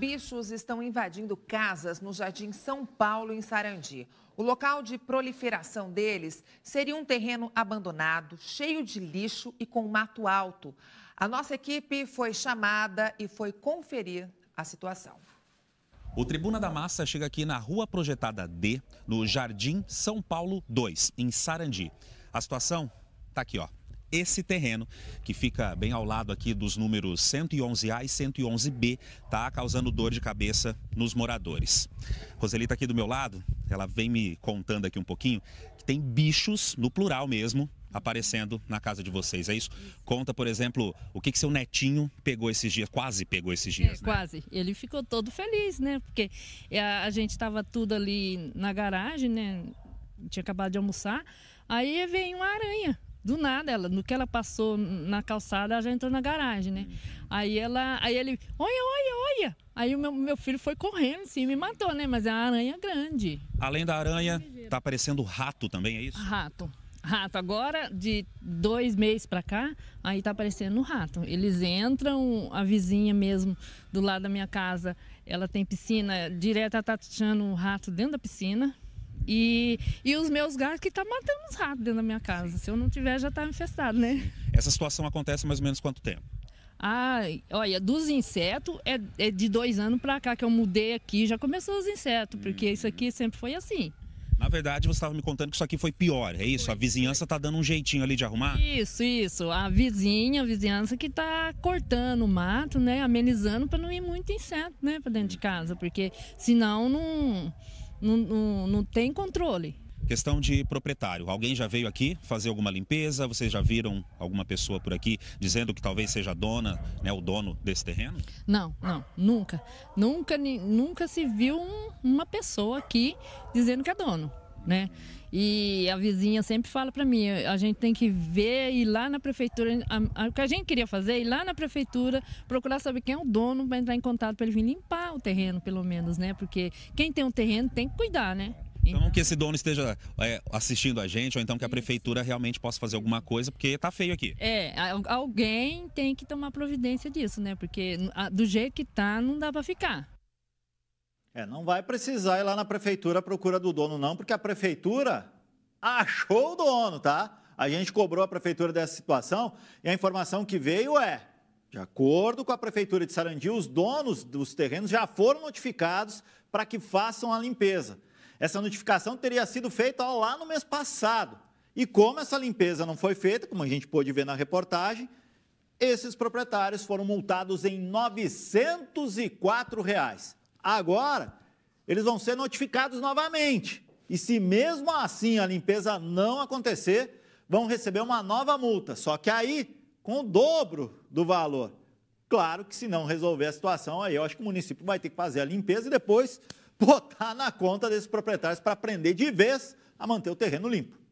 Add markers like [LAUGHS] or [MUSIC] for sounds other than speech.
Bichos estão invadindo casas no Jardim São Paulo, em Sarandi. O local de proliferação deles seria um terreno abandonado, cheio de lixo e com mato alto. A nossa equipe foi chamada e foi conferir a situação. O Tribuna da Massa chega aqui na Rua Projetada D, no Jardim São Paulo 2, em Sarandi. A situação está aqui, ó esse terreno, que fica bem ao lado aqui dos números 111A e 111B, tá causando dor de cabeça nos moradores. Roseli está aqui do meu lado, ela vem me contando aqui um pouquinho que tem bichos, no plural mesmo, aparecendo na casa de vocês, é isso? Conta, por exemplo, o que, que seu netinho pegou esses dias, quase pegou esses é, dias. É, né? Quase. Ele ficou todo feliz, né? Porque é, a, a gente estava tudo ali na garagem, né? Tinha acabado de almoçar. Aí veio uma aranha do nada, ela, no que ela passou na calçada, ela já entrou na garagem, né? Uhum. Aí ela, aí ele, olha, olha, olha. Aí o meu, meu filho foi correndo, sim, me matou, né? Mas é uma aranha grande. Além da aranha, tá, tá aparecendo rato também, é isso? Rato. Rato. Agora, de dois meses para cá, aí tá aparecendo rato. Eles entram, a vizinha mesmo, do lado da minha casa, ela tem piscina, direto ela tá tirando o rato dentro da piscina. E, e os meus gatos que tá matando os ratos dentro da minha casa. Se eu não tiver, já está infestado, né? Essa situação acontece mais ou menos quanto tempo? Ah, olha, dos insetos é, é de dois anos para cá que eu mudei aqui, já começou os insetos, porque isso aqui sempre foi assim. Na verdade, você estava me contando que isso aqui foi pior, é isso? Foi, a vizinhança está dando um jeitinho ali de arrumar? Isso, isso. A vizinha, a vizinhança que está cortando o mato, né? Amenizando para não ir muito inseto, né? Para dentro de casa, porque senão não não, não, não tem controle. Questão de proprietário. Alguém já veio aqui fazer alguma limpeza? Vocês já viram alguma pessoa por aqui dizendo que talvez seja a dona, né, o dono desse terreno? Não, não, nunca. Nunca, nunca se viu um, uma pessoa aqui dizendo que é dono né? E a vizinha sempre fala para mim, a gente tem que ver e lá na prefeitura, a, a, o que a gente queria fazer é ir lá na prefeitura procurar saber quem é o dono para entrar em contato para ele vir limpar o terreno, pelo menos, né? Porque quem tem um terreno tem que cuidar, né? Então, então que esse dono esteja é, assistindo a gente, ou então que a prefeitura realmente possa fazer alguma coisa, porque está feio aqui. É, alguém tem que tomar providência disso, né? Porque do jeito que tá, não dá para ficar. É, não vai precisar ir lá na prefeitura à procura do dono, não, porque a prefeitura achou o dono, tá? A gente cobrou a prefeitura dessa situação e a informação que veio é: de acordo com a prefeitura de Sarandi, os donos dos terrenos já foram notificados para que façam a limpeza. Essa notificação teria sido feita ó, lá no mês passado. E como essa limpeza não foi feita, como a gente pôde ver na reportagem, esses proprietários foram multados em R$ 904. Reais. Agora, eles vão ser notificados novamente. E se mesmo assim a limpeza não acontecer, vão receber uma nova multa, só que aí com o dobro do valor. Claro que se não resolver a situação, aí eu acho que o município vai ter que fazer a limpeza e depois [LAUGHS] botar na conta desses proprietários para prender de vez a manter o terreno limpo.